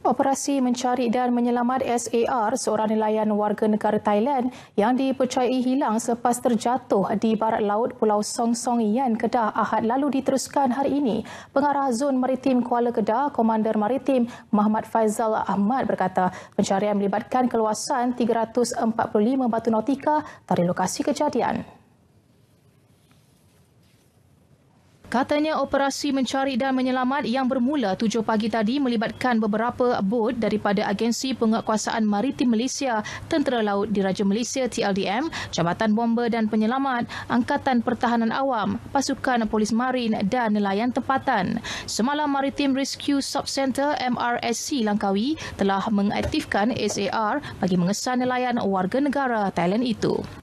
Operasi mencari dan menyelamat SAR, seorang nelayan warga negara Thailand yang dipercayai hilang selepas terjatuh di barat laut Pulau Song Song Yan, Kedah Ahad lalu diteruskan hari ini. Pengarah Zon Maritim Kuala Kedah, Komander Maritim Muhammad Faizal Ahmad berkata, pencarian melibatkan keluasan 345 batu nautika dari lokasi kejadian. Katanya operasi mencari dan menyelamat yang bermula 7 pagi tadi melibatkan beberapa bot daripada Agensi Penguatkuasaan Maritim Malaysia, Tentera Laut Diraja Malaysia TLDM, Jabatan Bomber dan Penyelamat, Angkatan Pertahanan Awam, Pasukan Polis Marin dan Nelayan Tempatan. Semalam Maritim Rescue Sub Subcenter MRSC Langkawi telah mengaktifkan SAR bagi mengesan nelayan warga negara Thailand itu.